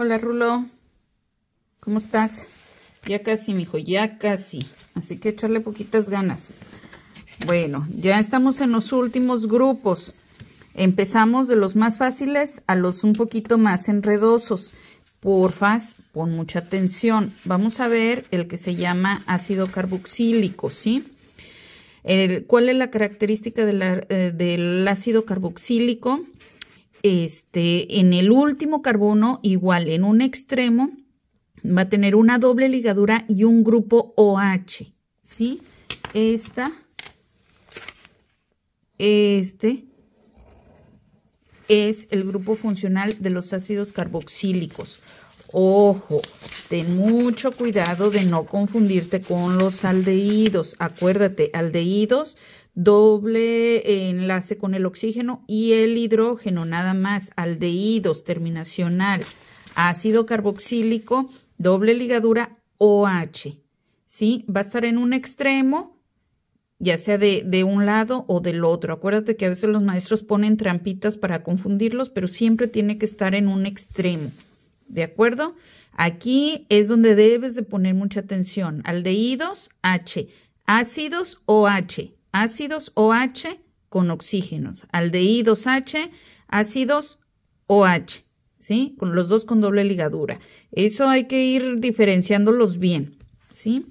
Hola, Rulo. ¿Cómo estás? Ya casi, mijo, ya casi. Así que echarle poquitas ganas. Bueno, ya estamos en los últimos grupos. Empezamos de los más fáciles a los un poquito más enredosos. Porfas, pon mucha atención. Vamos a ver el que se llama ácido carboxílico, ¿sí? ¿Cuál es la característica eh, del ácido carboxílico? Este, en el último carbono, igual en un extremo, va a tener una doble ligadura y un grupo OH, ¿sí? Esta, este es el grupo funcional de los ácidos carboxílicos. Ojo, ten mucho cuidado de no confundirte con los aldehídos. Acuérdate, aldehídos doble eh, enlace con el oxígeno y el hidrógeno, nada más, Aldeídos, terminacional, ácido carboxílico, doble ligadura OH, ¿sí? Va a estar en un extremo, ya sea de, de un lado o del otro. Acuérdate que a veces los maestros ponen trampitas para confundirlos, pero siempre tiene que estar en un extremo, ¿de acuerdo? Aquí es donde debes de poner mucha atención, aldehídos H, ácidos OH, ácidos OH con oxígenos, aldehídos H, ácidos OH, ¿sí? Con los dos con doble ligadura. Eso hay que ir diferenciándolos bien, ¿sí?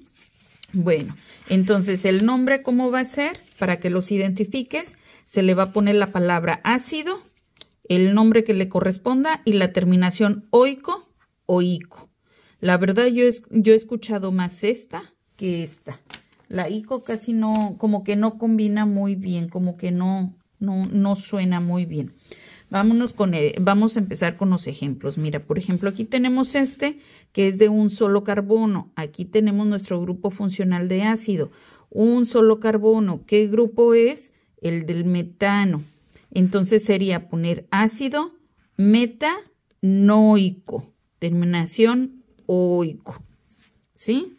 Bueno, entonces el nombre, ¿cómo va a ser? Para que los identifiques, se le va a poner la palabra ácido, el nombre que le corresponda y la terminación oico oico. La verdad, yo, yo he escuchado más esta que esta. La ICO casi no, como que no combina muy bien, como que no, no, suena muy bien. Vámonos con eh, vamos a empezar con los ejemplos. Mira, por ejemplo, aquí tenemos este que es de un solo carbono. Aquí tenemos nuestro grupo funcional de ácido. Un solo carbono. ¿Qué grupo es? El del metano. Entonces sería poner ácido metanoico. Terminación oico. ¿Sí?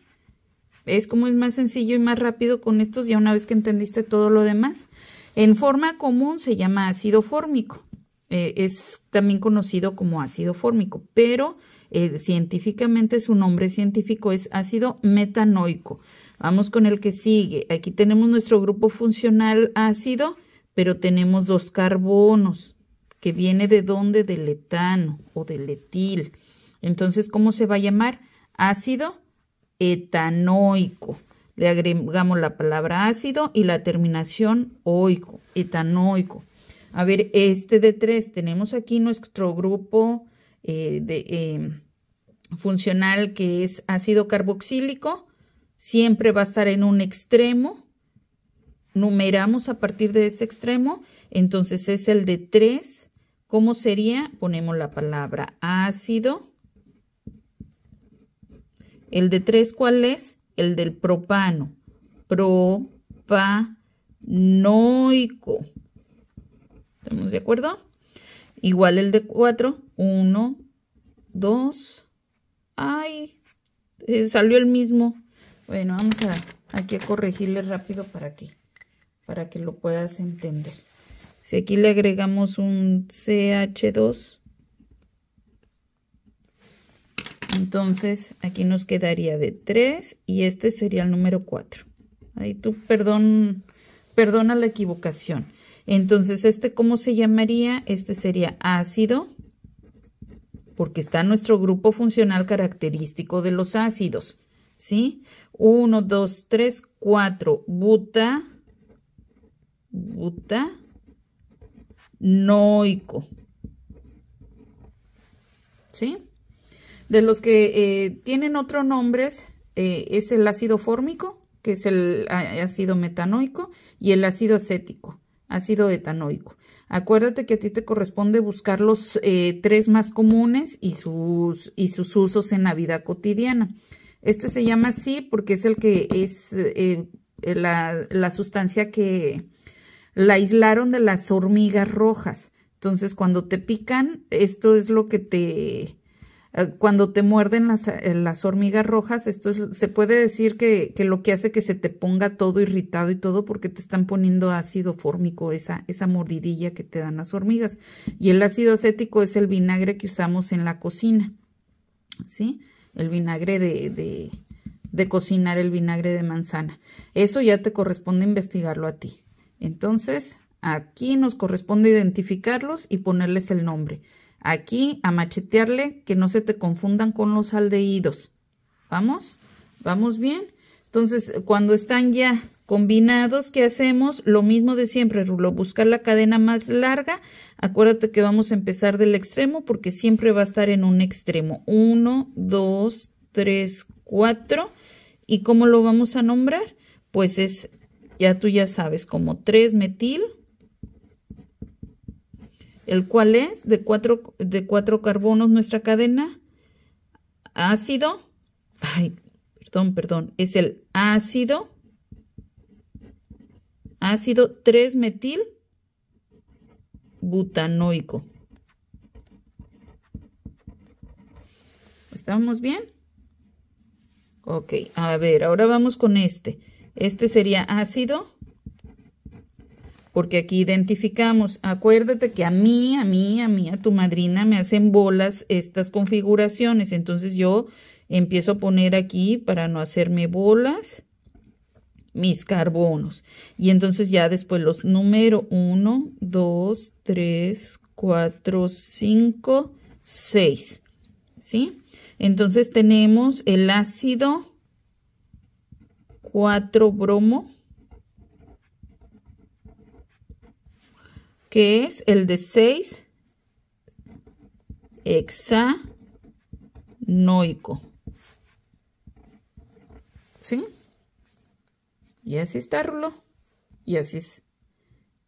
Es como es más sencillo y más rápido con estos ya una vez que entendiste todo lo demás. En forma común se llama ácido fórmico. Eh, es también conocido como ácido fórmico, pero eh, científicamente su nombre científico es ácido metanoico. Vamos con el que sigue. Aquí tenemos nuestro grupo funcional ácido, pero tenemos dos carbonos, que viene de dónde? Del etano o del etil. Entonces, ¿cómo se va a llamar? Ácido etanoico. Le agregamos la palabra ácido y la terminación oico, etanoico. A ver, este de tres, tenemos aquí nuestro grupo eh, de, em, funcional que es ácido carboxílico. Siempre va a estar en un extremo. Numeramos a partir de ese extremo. Entonces es el de 3. ¿Cómo sería? Ponemos la palabra ácido el de 3, ¿cuál es? El del propano. Propanoico. ¿Estamos de acuerdo? Igual el de 4. 1, 2. Ay, eh, salió el mismo. Bueno, vamos a, aquí corregirle rápido para que, para que lo puedas entender. Si aquí le agregamos un CH2, Entonces, aquí nos quedaría de 3 y este sería el número 4. Ahí tú, perdón, perdona la equivocación. Entonces, ¿este cómo se llamaría? Este sería ácido, porque está nuestro grupo funcional característico de los ácidos, ¿sí? 1, 2, 3, 4, buta, buta, noico, ¿sí? De los que eh, tienen otros nombres eh, es el ácido fórmico, que es el ácido metanoico, y el ácido acético, ácido etanoico. Acuérdate que a ti te corresponde buscar los eh, tres más comunes y sus, y sus usos en la vida cotidiana. Este se llama así porque es el que es la, sustancia que la aislaron de las hormigas rojas. Entonces, cuando te pican, esto es lo que te, eh, cuando te muerden las, eh, hormigas rojas, esto se puede decir que, lo que hace que se te ponga todo irritado y todo porque te están poniendo ácido fórmico, esa, esa mordidilla que te dan las hormigas. Y el ácido acético es el vinagre que usamos en la cocina, ¿sí? El vinagre de, de, de cocinar, el vinagre de manzana. Eso ya te corresponde investigarlo a ti. Entonces, aquí nos corresponde identificarlos y ponerles el nombre. Aquí a machetearle que no se te confundan con los aldehídos. ¿Vamos? ¿Vamos bien? Entonces, cuando están ya combinados, ¿qué hacemos? Lo mismo de siempre, Rulo, buscar la cadena más larga. Acuérdate que vamos a empezar del extremo porque siempre va a estar en un extremo. 1, 2, 3, 4. ¿Y cómo lo vamos a nombrar? Pues es, ya tú ya sabes, como 3 metil, el cual es de cuatro, de cuatro carbonos nuestra cadena. Ácido, ay, perdón, perdón, es el ácido, ácido 3-metil butanoico. ¿Estamos bien? Ok, a ver, ahora vamos con este. Este sería ácido porque aquí identificamos, acuérdate que a mí, a mí, a mí, a tu madrina me hacen bolas estas configuraciones, entonces yo empiezo a poner aquí para no hacerme bolas mis carbonos y entonces ya después los número 1, 2, 3, 4, 5, 6, ¿sí? Entonces tenemos el ácido 4 bromo que es el de 6 hexanoico. ¿Sí? Y así está, Rulo. Y así es.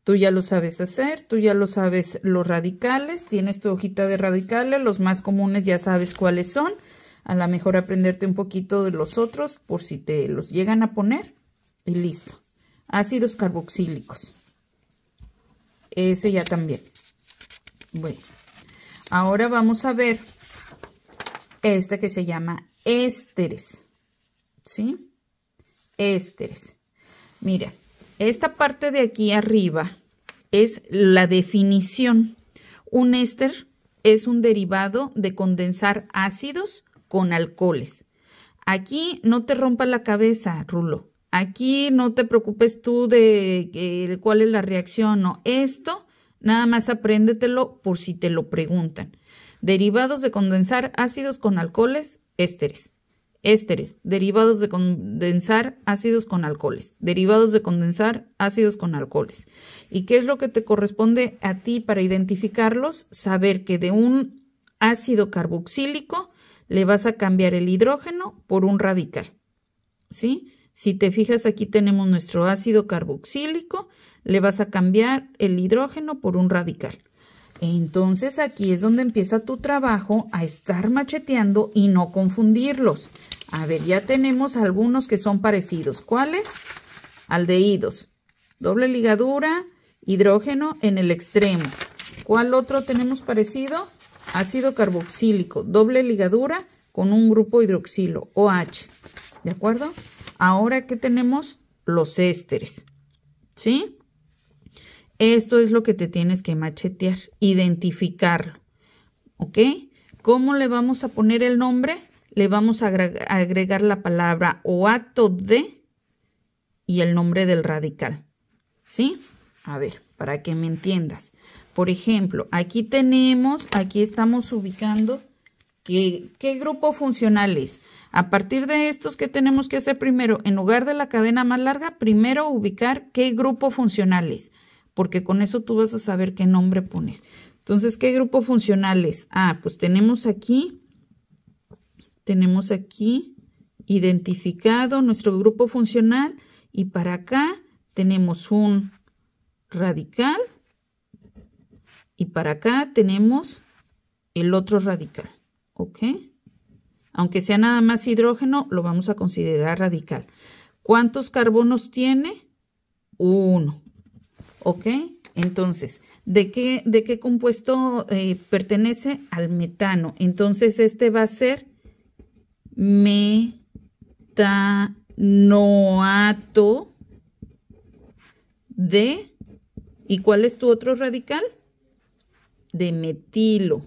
Tú ya lo sabes hacer, tú ya lo sabes los radicales, tienes tu hojita de radicales, los más comunes ya sabes cuáles son. A lo mejor aprenderte un poquito de los otros por si te los llegan a poner y listo. Ácidos carboxílicos ese ya también. Bueno, ahora vamos a ver esta que se llama ésteres, ¿sí? Ésteres. Mira, esta parte de aquí arriba es la definición. Un éster es un derivado de condensar ácidos con alcoholes. Aquí no te rompa la cabeza, Rulo. Aquí no te preocupes tú de cuál es la reacción, o Esto nada más apréndetelo por si te lo preguntan. Derivados de condensar ácidos con alcoholes, ésteres. Ésteres, derivados de condensar ácidos con alcoholes. Derivados de condensar ácidos con alcoholes. ¿Y qué es lo que te corresponde a ti para identificarlos? Saber que de un ácido carboxílico le vas a cambiar el hidrógeno por un radical. ¿Sí? Si te fijas, aquí tenemos nuestro ácido carboxílico. Le vas a cambiar el hidrógeno por un radical. Entonces aquí es donde empieza tu trabajo a estar macheteando y no confundirlos. A ver, ya tenemos algunos que son parecidos. ¿Cuáles? Aldehídos. Doble ligadura, hidrógeno en el extremo. ¿Cuál otro tenemos parecido? Ácido carboxílico, doble ligadura con un grupo hidroxilo, OH. ¿De acuerdo? Ahora, ¿qué tenemos? Los ésteres, ¿sí? Esto es lo que te tienes que machetear, identificarlo, ¿ok? ¿Cómo le vamos a poner el nombre? Le vamos a agregar la palabra oato de y el nombre del radical, ¿sí? A ver, para que me entiendas. Por ejemplo, aquí tenemos, aquí estamos ubicando que, qué grupo funcional es. A partir de estos, ¿qué tenemos que hacer primero? En lugar de la cadena más larga, primero ubicar qué grupo funcional es, porque con eso tú vas a saber qué nombre poner. Entonces, ¿qué grupo funcional es? Ah, pues tenemos aquí, tenemos aquí identificado nuestro grupo funcional y para acá tenemos un radical y para acá tenemos el otro radical, ¿ok? Aunque sea nada más hidrógeno, lo vamos a considerar radical. ¿Cuántos carbonos tiene? Uno. ¿Ok? Entonces, ¿de qué, compuesto eh, pertenece? Al metano. Entonces, este va a ser metanoato de... ¿Y cuál es tu otro radical? De metilo.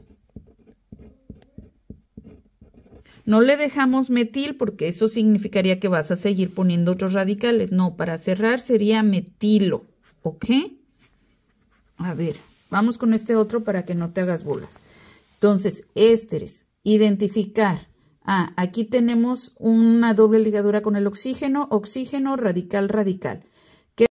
No le dejamos metil porque eso significaría que vas a seguir poniendo otros radicales. No, para cerrar sería metilo, ¿ok? A ver, vamos con este otro para que no te hagas bolas. Entonces, ésteres, identificar. Ah, aquí tenemos una doble ligadura con el oxígeno, oxígeno, radical, radical.